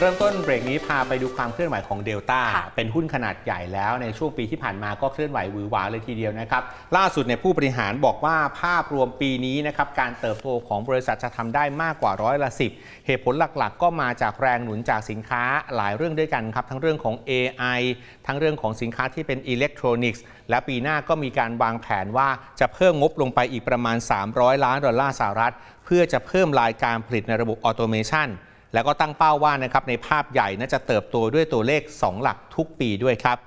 เริ่มต้นเบรกนี้พาไปดูความเคลื่อนไหวของเดลต้าเป็นหุ้นขนาดใหญ่แล้วในช่วงปีที่ผ่านมาก็เคลื่อนไหววือหวาเลยทีเดียวนะครับ ล่าสุดเนี่ยผู้บริหารบอกว่าภาพรวมปีนี้นะครับการเติบโตของบริษัทจะทำได้มากกว่าร้อยละสิบเหตุผลหลักๆ ก็มาจากแรงหนุนจากสินค้าหลายเรื่องด้วยกันครับ ทั้งเรื่องของ AI ทั้งเรื่องของสินค้าที่เป็นอิเล็กทรอนิกส์และปีหน้าก็มีการวางแผนว่าจะเพิ่มงบลงไปอีกประมาณ 300 ล้านดอลลาร์สหรัฐเพื่อจะเพิ่มรายการผลิตในระบบออโตเมชันแล้วก็ตั้งเป้าว่านะครับในภาพใหญ่น่าจะเติบโตด้วยตัวเลข 2 หลักทุกปีด้วยครับ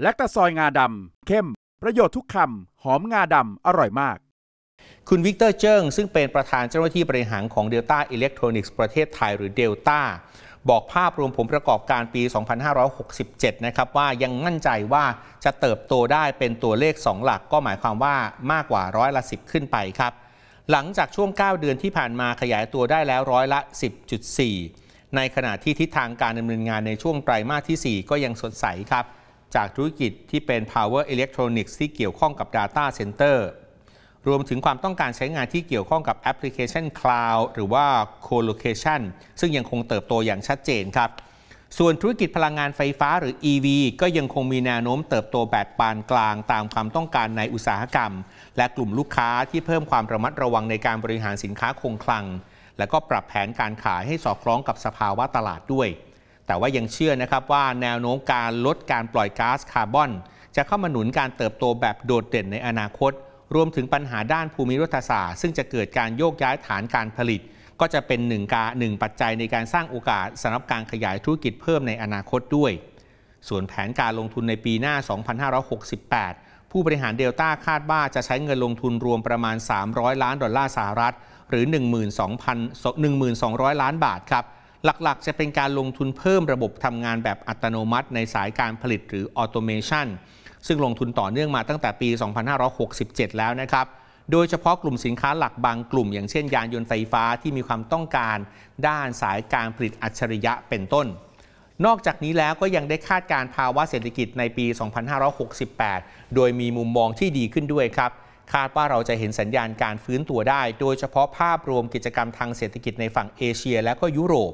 แลคตาซอยงาดำเข้ม ประโยชน์ทุกคำหอมงาดำอร่อยมาก คุณวิกเตอร์เจิ้ง ซึ่งเป็นประธานเจ้าหน้าที่บริหารของ Delta Electronics ประเทศไทยหรือ Delta บอกภาพรวมผมประกอบการปี 2567 นะครับว่ายังมั่นใจว่าจะเติบโตได้เป็นตัวเลข 2 หลักก็หมายความว่ามากกว่าร้อยละ10 ขึ้นไปครับหลังจากช่วง 9 เดือนที่ผ่านมาขยายตัวได้แล้วร้อยละ 10.4 ในขณะที่ทิศทางการดำเนินงานในช่วงไตรมาสที่ 4 ก็ยังสดใสครับ จากธุรกิจที่เป็น power electronics ที่เกี่ยวข้องกับ data center รวมถึงความต้องการใช้งานที่เกี่ยวข้องกับ application cloud หรือว่า co-location ซึ่งยังคงเติบโตอย่างชัดเจนครับส่วนธุรกิจพลังงานไฟฟ้าหรือ EV ก็ยังคงมีแนวโน้มเติบโตแบบปานกลาง ตามความต้องการในอุตสาหกรรม และกลุ่มลูกค้าที่เพิ่มความระมัดระวังในการบริหารสินค้าคงคลัง และก็ปรับแผนการขายให้สอดคล้องกับสภาวะตลาดด้วย แต่ว่ายังเชื่อนะครับว่าแนวโน้มการลดการปล่อยก๊าซคาร์บอนจะเข้ามาหนุนการเติบโตแบบโดดเด่นในอนาคต รวมถึงปัญหาด้านภูมิรัฐศาสตร์ซึ่งจะเกิดการโยกย้ายฐานการผลิตก็จะเป็นหนึ่งการหนึ่งปัจจัยในการสร้างโอกาสสำหรับการขยายธุรกิจเพิ่มในอนาคตด้วย ส่วนแผนการลงทุนในปีหน้า 2568 ผู้บริหารเดลต้าคาดว่าจะใช้เงินลงทุนรวมประมาณ 300 ล้านดอลลาร์สหรัฐ หรือ 12,200 ล้านบาทครับ หลักๆจะเป็นการลงทุนเพิ่มระบบทำงานแบบอัตโนมัติในสายการผลิตหรือออโตเมชันซึ่งลงทุนต่อเนื่องมาตั้งแต่ปี 2567 แล้วนะครับโดยเฉพาะกลุ่มสินค้าหลักบางกลุ่มอย่างเช่นยานยนต์ไฟฟ้าที่มีความต้องการด้านสายการผลิตอัจฉริยะเป็นต้น นอกจากนี้แล้วก็ยังได้คาดการภาวะเศรษฐกิจในปี 2568 โดยมีมุมมองที่ดีขึ้นด้วยครับ คาดว่าเราจะเห็นสัญญาณการฟื้นตัวได้ โดยเฉพาะภาพรวมกิจกรรมทางเศรษฐกิจในฝั่งเอเชีย และก็ยุโรป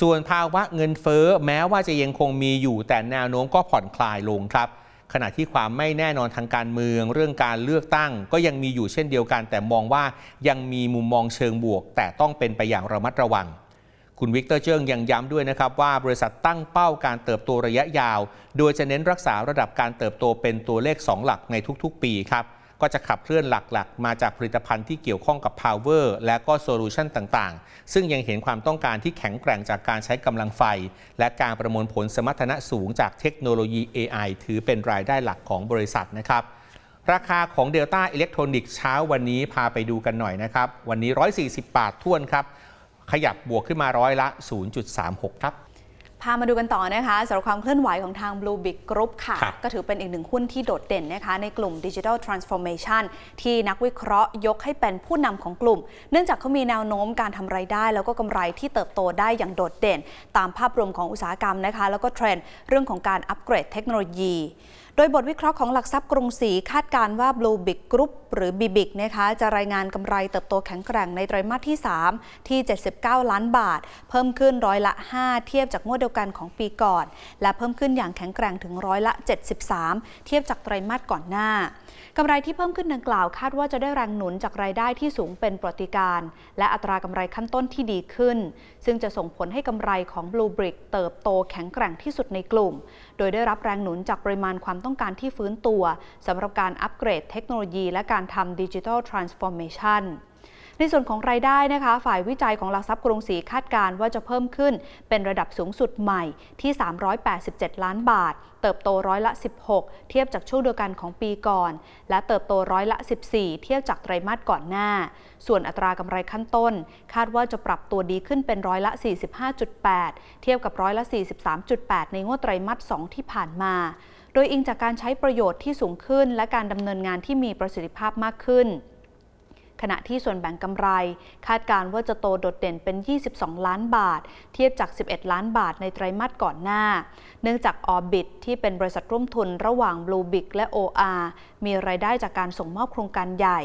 ส่วนภาวะเงินเฟ้อแม้ว่าจะยังคงมีอยู่แต่แนวโน้มก็ผ่อนคลายลงครับขณะที่ความไม่แน่นอนทางการเมืองเรื่องการเลือกตั้งก็ยังมีอยู่เช่นเดียวกัน แต่มองว่ายังมีมุมมองเชิงบวก แต่ต้องเป็นไปอย่างระมัดระวัง คุณวิกเตอร์เจิงยังย้ำด้วยนะครับว่าบริษัทตั้งเป้าการเติบโตระยะยาว โดยจะเน้นรักษาระดับการเติบโตเป็นตัวเลข 2 หลักในทุกๆ ปีครับก็จะขับเคลื่อนหลักๆ มาจากผลิตภัณฑ์ที่เกี่ยวข้องกับ power และก็โซลูชันต่างๆ ซึ่งยังเห็นความต้องการที่แข็งแกร่งจากการใช้กำลังไฟ และการประมวลผลสมรรถนะสูงจากเทคโนโลยี AI ถือเป็นรายได้หลักของบริษัทนะครับ ราคาของ Delta Electronic เช้าวันนี้พาไปดูกันหน่อยนะครับ วันนี้ 140บาทท่วนครับ ขยับบวกขึ้นมาร้อยละ 0.36ครับพามาดูกันต่อนะคะสำหรับความเคลื่อนไหวของทาง Blue Big Group ค่ะก็ถือเป็นอีกหนึ่งหุ้นที่โดดเด่นนะคะในกลุ่ม Digital Transformation ที่นักวิเคราะห์ยกให้เป็นผู้นำของกลุ่ม เนื่องจากเขามีแนวโน้มการทำไรายได้แล้วก็กำไรที่เติบโตได้อย่างโดดเด่น ตามภาพรวมของอุตสาหกรรมนะคะ แล้วก็เทรนด์เรื่องของการอัปเกรดเทคโนโลยีดยบทวิเคราะห์ของหลักทรัพย์กรุงศรีคาดการว่า Blue Big Group หรือ b บิกนะคะจะรายงานกำไรเติบโตแข็งแกร่งในไตรมาสที่ 3 ที่ 79 ล้านบาท เพิ่มขึ้นร้อยละ 5 เทียบจากงวดเดียวกันของปีก่อน และเพิ่มขึ้นอย่างแข็งแกร่งถึงร้อยละ 73 เทียบจากไตรมาสก่อนหน้ากำไรที่เพิ่มขึ้นดังกล่าวคาดว่าจะได้แรงหนุนจากรายได้ที่สูงเป็นปรติการ และอัตรากำไรขั้นต้นที่ดีขึ้น ซึ่งจะส่งผลให้กำไรของ Blue Brick เติบโตแข็งแกร่งที่สุดในกลุ่มโดยได้รับแรงหนุนจากปริมาณความต้องการที่ฟื้นตัวสำหรับการอัปเกรดเทคโนโลยีและการทำดิจิทัลทรานส์ฟอร์เมชันในส่วนของรายได้นะคะ ฝ่ายวิจัยของหลักทรัพย์กรุงศรีคาดการว่าจะเพิ่มขึ้น เป็นระดับสูงสุดใหม่ที่ 387 ล้านบาท เติบโตร้อยละ 16 เทียบจากช่วงเดียวกันของปีก่อน และเติบโตร้อยละ 14 เทียบจากไตรมาสก่อนหน้า ส่วนอัตรากำไรขั้นต้น คาดว่าจะปรับตัวดีขึ้นเป็นร้อยละ 45.8 เทียบกับร้อยละ 43.8 ในงวดไตรมาส2ที่ผ่านมา โดยอิงจากการใช้ประโยชน์ที่สูงขึ้นและการดำเนินงานที่มีประสิทธิภาพมากขึ้นขณะที่ส่วนแบ่งกำไร คาดการว่าจะโตโดดเด่นเป็น 22 ล้านบาท เทียบจาก 11 ล้านบาทในไตรมาสก่อนหน้า เนื่องจากออบิทที่เป็นบริษัทร่วมทุนระหว่าง Blue Big และ OR มีรายได้จากการส่งมอบโครงการใหญ่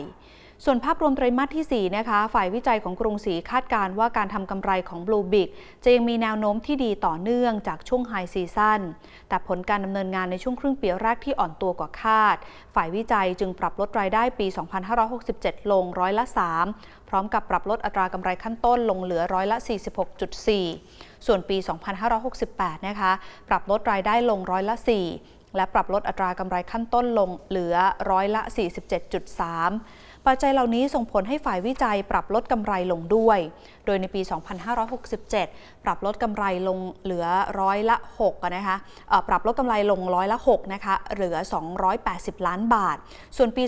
ส่วนภาพรวมไตรมาสที่4นะคะ ฝ่ายวิจัยของกรุงศรีคาดการว่าการทำกำไรของ Blue Big จะยังมีแนวโน้มที่ดีต่อเนื่องจากช่วงไฮซีซั่นแต่ผลการดำเนินงานในช่วงครึ่งปีแรกที่อ่อนตัวกว่าคาด ฝ่ายวิจัยจึงปรับลดรายได้ปี 2567 ลงร้อยละ 3 พร้อมกับปรับลดอัตรากำไรขั้นต้นลงเหลือร้อยละ 46.4 ส่วนปี 2568 นะคะ ปรับลดรายได้ลงร้อยละ 4 และปรับลดอัตรากำไรขั้นต้นลงเหลือร้อยละ 47.3ปัจจัยเหล่านี้ส่งผลให้ฝ่ายวิจัยปรับลดกำไรลงด้วย โดยในปี 2567 ปรับลดกำไรลงเหลือร้อยละ6นะคะปรับลดกำไรลงร้อยละ6นะคะ เหลือ 280 ล้านบาท ส่วนปี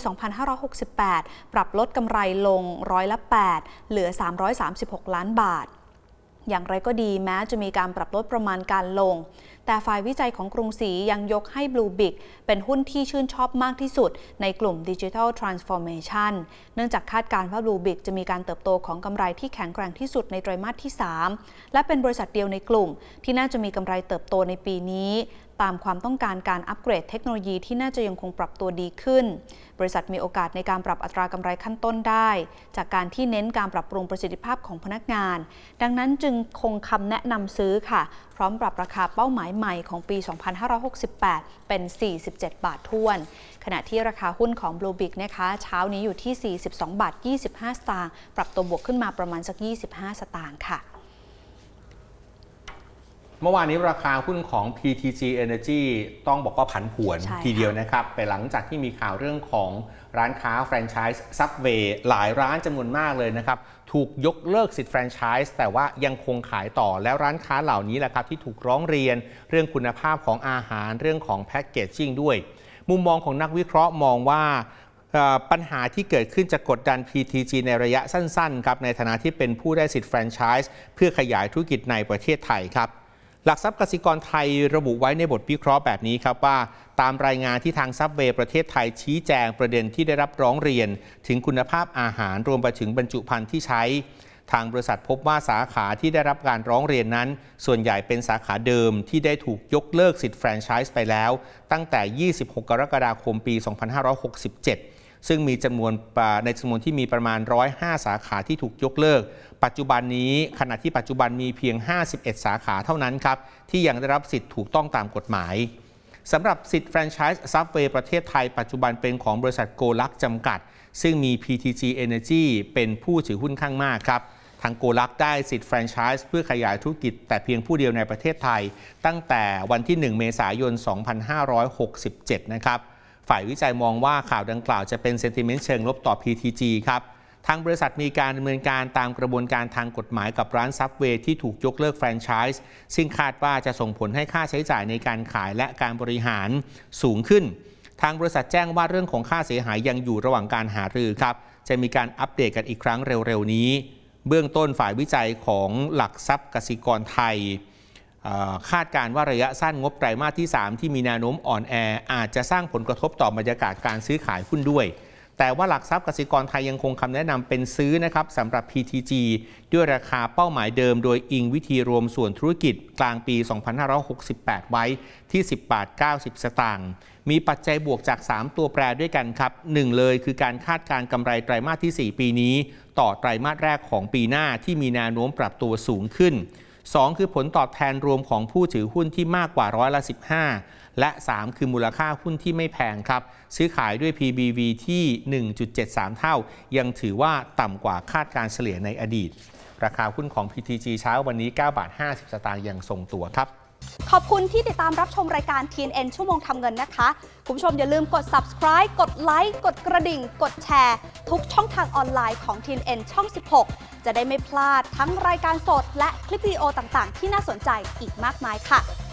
2568 ปรับลดกำไรลงร้อยละ8เหลือ 336 ล้านบาท อย่างไรก็ดีแม้จะมีการปรับลดประมาณการลงแต่ฝ่ายวิจัยของกรุงศรียังยกให้ Blue Big เป็นหุ้นที่ชื่นชอบมากที่สุด ในกลุ่ม Digital Transformation เนื่องจากคาดการณ์ว่า Blue Big จะมีการเติบโตของกำไรที่แข็งแกร่งที่สุดในไตรมาสที่ 3 และเป็นบริษัทเดียวในกลุ่ม ที่น่าจะมีกำไรเติบโตในปีนี้ ตามความต้องการการอัปเกรดเทคโนโลยีที่น่าจะยังคงปรับตัวดีขึ้น บริษัทมีโอกาสในการปรับอัตรากำไรขั้นต้นได้ จากการที่เน้นการปรับปรุงประสิทธิภาพของพนักงาน ดังนั้นจึงคงคำแนะนำซื้อค่ะ พร้อมปรับราคาเป้าหมายใหม่ของปี 2568 เป็น 47 บาทท้วน ขณะที่ราคาหุ้นของ Blue b i กนะคะ เช้านี้อยู่ที่ 42 บาท 25 สตางค์ปรับตัวบวกขึ้นมาประมาณสัก 25 สตางค์ค่ะมื่อวานนี้ราคาหุ้นของ PTG Energy ต้องบอกว่าผันผวนทีเดียวนะครับ ไปหลังจากที่มีข่าวเรื่องของร้านค้าแฟรนไชส์ซับเวย์หลายร้านจำนวนมากเลยนะครับ ถูกยกเลิกสิทธิ์แฟรนไชส์แต่ว่ายังคงขายต่อแล้วร้านค้าเหล่านี้แหละครับที่ถูกร้องเรียนเรื่องคุณภาพของอาหารเรื่องของแพ็กเกจชิ่งด้วย มุมมองของนักวิเคราะห์มองว่าปัญหาที่เกิดขึ้นจะกดดัน PTG ในระยะสั้นๆครับในฐานะที่เป็นผู้ได้สิทธิ์แฟรนไชส์เพื่อขยายธุรกิจในประเทศไทยครับหลักทรัพย์กสิกรไทยระบุไว้ในบทวิเคราะห์แบบนี้ครับว่า ตามรายงานที่ทางซับเวย์ประเทศไทยชี้แจงประเด็นที่ได้รับร้องเรียน ถึงคุณภาพอาหารรวมไปถึงบรรจุภัณฑ์ที่ใช้ ทางบริษัทพบว่าสาขาที่ได้รับการร้องเรียนนั้น ส่วนใหญ่เป็นสาขาเดิมที่ได้ถูกยกเลิกสิทธิ์แฟรนไชส์ไปแล้ว ตั้งแต่ 26 กรกฎาคม ปี 2567ซึ่งมีจำนวนในจำนวนที่มีประมาณ 105 สาขาที่ถูกยกเลิก ปัจจุบันนี้ขณะที่ปัจจุบันมีเพียง 51 สาขาเท่านั้นครับ ที่ยังได้รับสิทธิ์ถูกต้องตามกฎหมายสำหรับสิทธิ์แฟรนไชส์ซับเวย์ประเทศไทยปัจจุบันเป็นของบริษัทโกลักจำกัด ซึ่งมี PTG Energy เป็นผู้ถือหุ้นข้างมากครับ ทางโกลักได้สิทธิ์แฟรนไชส์เพื่อ ขยายธุรกิจ แต่เพียงผู้เดียวในประเทศไทยตั้งแต่วันที่ 1 เมษายน 2567 นะครับฝ่ายวิจัยมองว่าข่าวดังกล่าวจะเป็นเซนติเมนต์เชิงลบต่อ PTG ครับทางบริษัทมีการดำเนินการตามกระบวนการทางกฎหมายกับร้านซับเวย์ที่ถูกยกเลิกแฟรนไชส์ ซึ่งคาดว่าจะส่งผลให้ค่าใช้จ่ายในการขายและการบริหารสูงขึ้น ทางบริษัทแจ้งว่าเรื่องของค่าเสียหายยังอยู่ระหว่างการหารือครับ จะมีการอัปเดตกันอีกครั้งเร็วๆนี้ เบื้องต้นฝ่ายวิจัยของหลักทรัพย์กสิกรไทยคาดการว่าระยะสั้นงบไตรมาสที่ 3 ที่มีแนวโน้มอ่อนแออาจจะสร้างผลกระทบต่อบรรยากาศการซื้อขายหุ้นด้วย แต่ว่าหลักทรัพย์กสิกรไทยยังคงคำแนะนำเป็นซื้อนะครับสำหรับ PTG ด้วยราคาเป้าหมายเดิมโดยอิงวิธีรวมส่วนธุรกิจกลางปี 2568 ไว้ที่ 10 บาท 90 สตางค์มีปัจจัยบวกจาก 3 ตัวแปรด้วยกันครับ 1 เลยคือการคาดการกำไรไตรมาสที่ 4 ปีนี้ ต่อไตรมาสแรกของปีหน้าที่มีแนวโน้มปรับตัวสูงขึ้น2คือผลตอบแทนรวมของผู้ถือหุ้นที่มากกว่าร้อยละ15และ 3 คือมูลค่าหุ้นที่ไม่แพงครับ ซื้อขายด้วย PBV ที่ 1.73 เท่า ยังถือว่าต่ำกว่าคาดการเฉลี่ยในอดีต ราคาหุ้นของ PTG เช้าวันนี้ 9 บาท 50 สตางค์ยังทรงตัวครับขอบคุณที่ติดตามรับชมรายการ TNN ชั่วโมงทำเงินนะคะ คุณผู้ชมอย่าลืมกด subscribe กดไลค์กดกระดิ่ง กดแชร์ ทุกช่องทางออนไลน์ของ TNN ช่อง 16 จะได้ไม่พลาดทั้งรายการสดและคลิปวิดีโอต่างๆ ที่น่าสนใจอีกมากมายค่ะ